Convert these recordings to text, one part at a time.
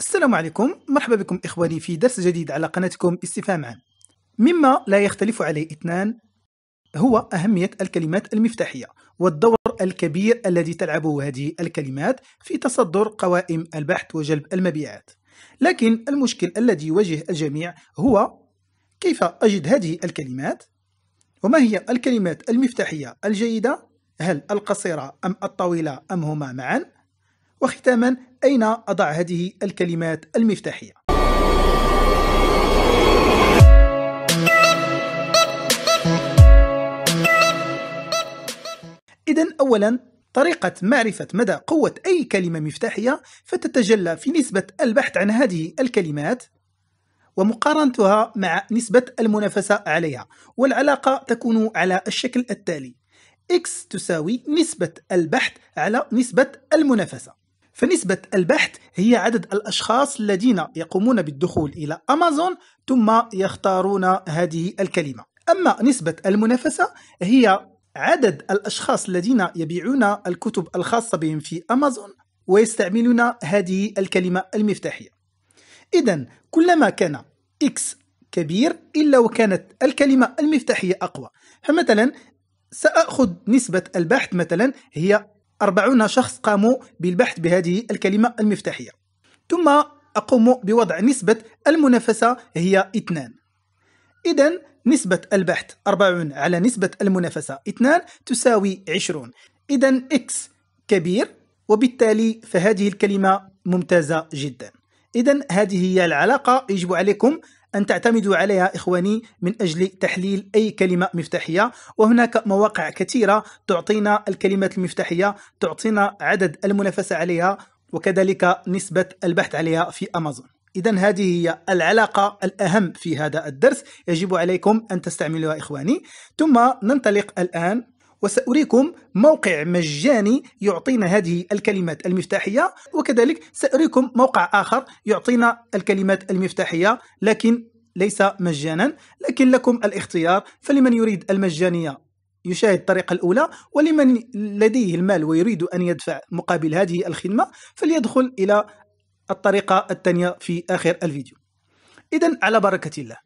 السلام عليكم مرحبا بكم إخواني في درس جديد على قناتكم استفهام عام مما لا يختلف عليه اثنان هو أهمية الكلمات المفتاحية والدور الكبير الذي تلعبه هذه الكلمات في تصدر قوائم البحث وجلب المبيعات لكن المشكل الذي يواجه الجميع هو كيف أجد هذه الكلمات وما هي الكلمات المفتاحية الجيدة هل القصيرة أم الطويلة أم هما معاً وختاما أين أضع هذه الكلمات المفتاحية إذا أولا طريقة معرفة مدى قوة أي كلمة مفتاحية فتتجلى في نسبة البحث عن هذه الكلمات ومقارنتها مع نسبة المنافسة عليها والعلاقة تكون على الشكل التالي x تساوي نسبة البحث على نسبة المنافسة فنسبة البحث هي عدد الأشخاص الذين يقومون بالدخول إلى أمازون ثم يختارون هذه الكلمة أما نسبة المنافسة هي عدد الأشخاص الذين يبيعون الكتب الخاصة بهم في أمازون ويستعملون هذه الكلمة المفتاحية إذا كلما كان X كبير إلا وكانت الكلمة المفتاحية أقوى فمثلا سأخذ نسبة البحث مثلا هي 40 شخص قاموا بالبحث بهذه الكلمة المفتاحية ثم أقوم بوضع نسبة المنافسة هي 2 إذا نسبة البحث 40 على نسبة المنافسة 2 تساوي 20 إذا X كبير وبالتالي فهذه الكلمة ممتازة جدا إذا هذه هي العلاقة يجب عليكم أن تعتمدوا عليها إخواني من أجل تحليل أي كلمة مفتاحية وهناك مواقع كثيرة تعطينا الكلمات المفتاحية تعطينا عدد المنافسة عليها وكذلك نسبة البحث عليها في أمازون إذا هذه هي العلاقة الأهم في هذا الدرس يجب عليكم أن تستعملوها إخواني ثم ننطلق الآن وسأريكم موقع مجاني يعطينا هذه الكلمات المفتاحية وكذلك سأريكم موقع آخر يعطينا الكلمات المفتاحية لكن ليس مجانا لكن لكم الاختيار فلمن يريد المجانية يشاهد الطريقة الأولى ولمن لديه المال ويريد أن يدفع مقابل هذه الخدمة فليدخل إلى الطريقة الثانية في آخر الفيديو إذا على بركة الله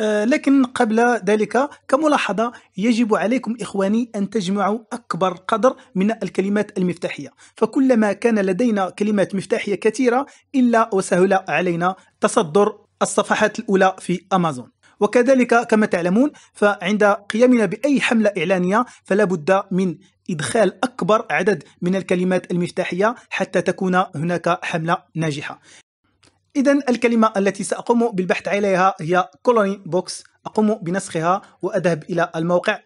آه، لكن قبل ذلك كملاحظة يجب عليكم إخواني أن تجمعوا أكبر قدر من الكلمات المفتاحية فكلما كان لدينا كلمات مفتاحية كثيرة إلا وسهل علينا تصدر الصفحات الأولى في أمازون وكذلك كما تعلمون فعند قيامنا بأي حملة إعلانية فلا بد من إدخال أكبر عدد من الكلمات المفتاحية حتى تكون هناك حملة ناجحة إذا الكلمة التي سأقوم بالبحث عليها هي كولوني بوكس أقوم بنسخها وأذهب إلى الموقع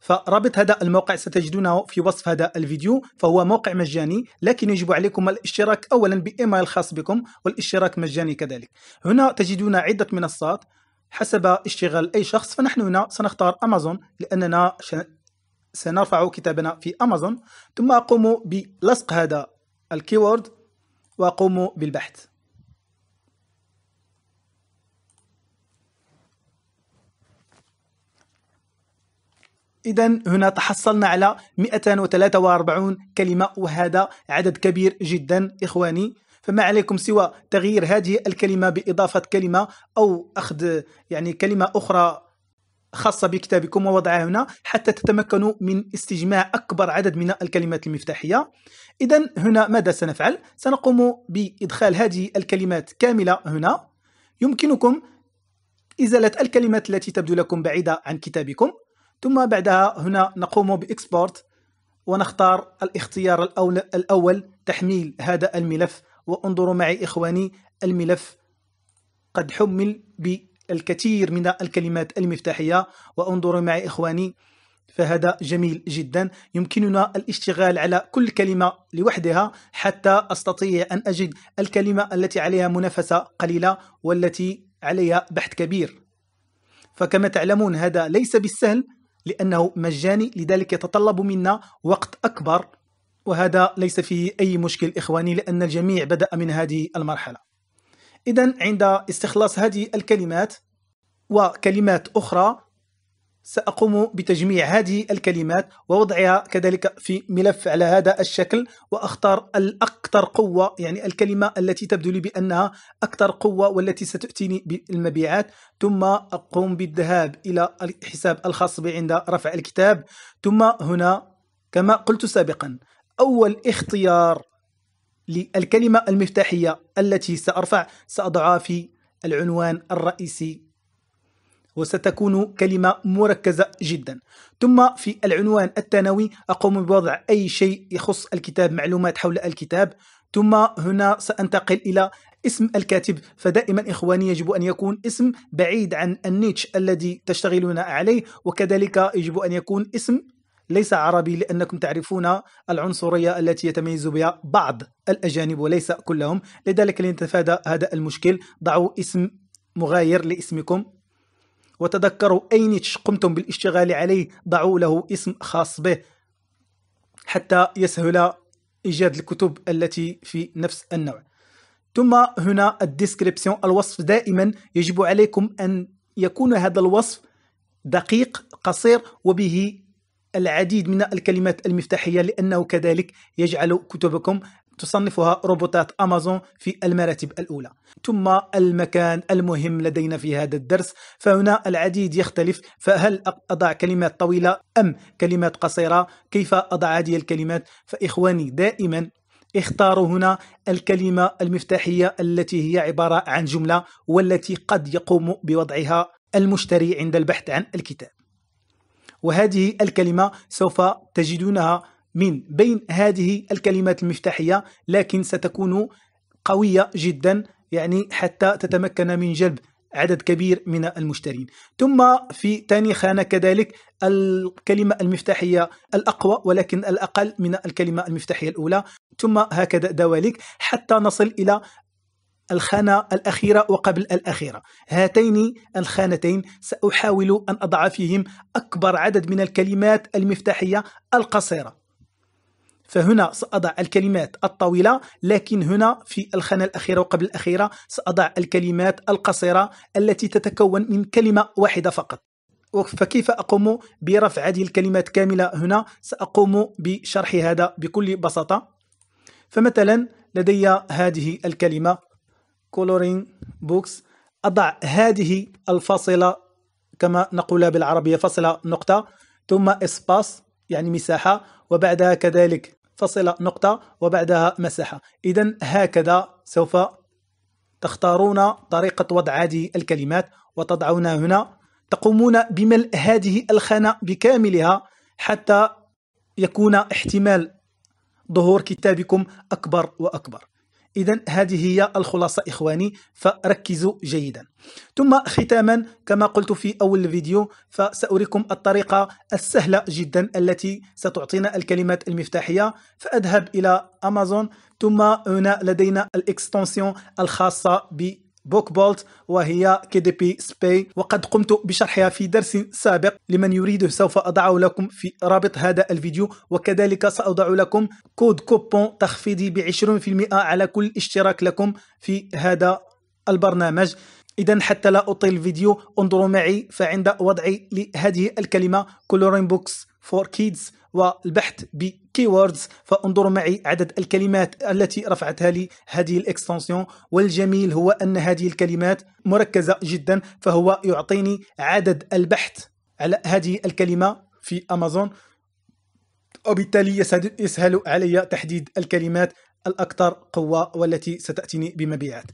فرابط هذا الموقع ستجدونه في وصف هذا الفيديو فهو موقع مجاني لكن يجب عليكم الاشتراك أولا بإيميل خاص بكم والاشتراك مجاني كذلك هنا تجدون عدة منصات حسب اشتغال أي شخص فنحن هنا سنختار أمازون لأننا سنرفع كتابنا في أمازون ثم أقوم بلصق هذا الكيورد وأقوم بالبحث إذا هنا تحصلنا على 243 كلمة وهذا عدد كبير جدا إخواني فما عليكم سوى تغيير هذه الكلمة بإضافة كلمة أو أخذ يعني كلمة أخرى خاصة بكتابكم ووضعها هنا حتى تتمكنوا من استجماع أكبر عدد من الكلمات المفتاحية إذا هنا ماذا سنفعل؟ سنقوم بإدخال هذه الكلمات كاملة هنا يمكنكم إزالة الكلمات التي تبدو لكم بعيدة عن كتابكم ثم بعدها هنا نقوم بإكسبورت ونختار الاختيار الأول, الأول تحميل هذا الملف وانظروا معي إخواني الملف قد حمل بالكثير من الكلمات المفتاحية وانظروا معي إخواني فهذا جميل جدا يمكننا الاشتغال على كل كلمة لوحدها حتى أستطيع أن أجد الكلمة التي عليها منافسة قليلة والتي عليها بحث كبير فكما تعلمون هذا ليس بالسهل لأنه مجاني لذلك يتطلب منا وقت أكبر وهذا ليس فيه أي مشكل إخواني لأن الجميع بدأ من هذه المرحلة إذا عند استخلاص هذه الكلمات وكلمات أخرى سأقوم بتجميع هذه الكلمات ووضعها كذلك في ملف على هذا الشكل وأختار الأكثر قوة يعني الكلمة التي تبدو لي بأنها أكثر قوة والتي ستؤتيني بالمبيعات ثم أقوم بالذهاب إلى الحساب الخاص بي عند رفع الكتاب ثم هنا كما قلت سابقا أول اختيار للكلمة المفتاحية التي سأرفع سأضعها في العنوان الرئيسي وستكون كلمة مركزة جدا ثم في العنوان الثانوي أقوم بوضع أي شيء يخص الكتاب معلومات حول الكتاب ثم هنا سأنتقل إلى اسم الكاتب فدائما إخواني يجب أن يكون اسم بعيد عن النيتش الذي تشتغلون عليه وكذلك يجب أن يكون اسم ليس عربي لأنكم تعرفون العنصرية التي يتميز بها بعض الأجانب وليس كلهم لذلك لنتفادى هذا المشكل ضعوا اسم مغاير لاسمكم وتذكروا أي نيتش قمتم بالاشتغال عليه ضعوا له اسم خاص به حتى يسهل إيجاد الكتب التي في نفس النوع ثم هنا الديسكريبسيون الوصف دائما يجب عليكم أن يكون هذا الوصف دقيق قصير وبه العديد من الكلمات المفتاحية لأنه كذلك يجعل كتبكم تصنفها روبوتات أمازون في المراتب الأولى ثم المكان المهم لدينا في هذا الدرس فهنا العديد يختلف فهل أضع كلمات طويلة أم كلمات قصيرة كيف أضع هذه الكلمات فإخواني دائما اختاروا هنا الكلمة المفتاحية التي هي عبارة عن جملة والتي قد يقوم بوضعها المشتري عند البحث عن الكتاب وهذه الكلمة سوف تجدونها من بين هذه الكلمات المفتاحية لكن ستكون قوية جدا يعني حتى تتمكن من جلب عدد كبير من المشترين ثم في ثاني خانة كذلك الكلمة المفتاحية الأقوى ولكن الأقل من الكلمة المفتاحية الأولى ثم هكذا دواليك حتى نصل إلى الخانة الأخيرة وقبل الأخيرة هاتين الخانتين سأحاول أن أضع فيهم أكبر عدد من الكلمات المفتاحية القصيرة فهنا سأضع الكلمات الطويلة لكن هنا في الخانة الأخيرة وقبل الأخيرة سأضع الكلمات القصيرة التي تتكون من كلمة واحدة فقط فكيف أقوم برفع هذه الكلمات كاملة هنا سأقوم بشرح هذا بكل بساطة فمثلا لدي هذه الكلمة coloring books أضع هذه الفاصلة كما نقول بالعربية فاصلة نقطة ثم إسباس يعني مساحة وبعدها كذلك فصل نقطة وبعدها مساحة إذا هكذا سوف تختارون طريقة وضع هذه الكلمات وتضعون هنا تقومون بملء هذه الخانة بكاملها حتى يكون احتمال ظهور كتابكم أكبر وأكبر إذا هذه هي الخلاصة إخواني فركزوا جيدا ثم ختاما كما قلت في أول الفيديو فسأريكم الطريقة السهلة جدا التي ستعطينا الكلمات المفتاحية فأذهب إلى أمازون ثم هنا لدينا الإكستنسيون الخاصة ب بوك بولت وهي كي دي بي سباي وقد قمت بشرحها في درس سابق لمن يريده سوف أضعه لكم في رابط هذا الفيديو وكذلك سأضع لكم كود كوبون تخفيضي ب 20% على كل اشتراك لكم في هذا البرنامج إذا حتى لا أطيل الفيديو انظروا معي فعند وضعي لهذه الكلمة كلورين بوكس فور كيدز والبحث بكيوردز فانظروا معي عدد الكلمات التي رفعتها لي هذه الاكستنسيون والجميل هو أن هذه الكلمات مركزة جدا فهو يعطيني عدد البحث على هذه الكلمة في أمازون وبالتالي يسهل علي تحديد الكلمات الأكثر قوة والتي ستأتيني بمبيعات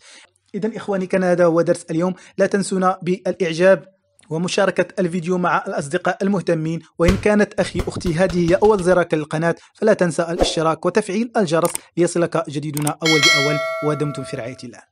إذا إخواني كان هذا هو درس اليوم لا تنسونا بالإعجاب ومشاركة الفيديو مع الأصدقاء المهتمين وإن كانت أخي أختي هذه هي أول زيارة للقناة فلا تنسى الاشتراك وتفعيل الجرس ليصلك جديدنا أول بأول ودمتم في رعاية الله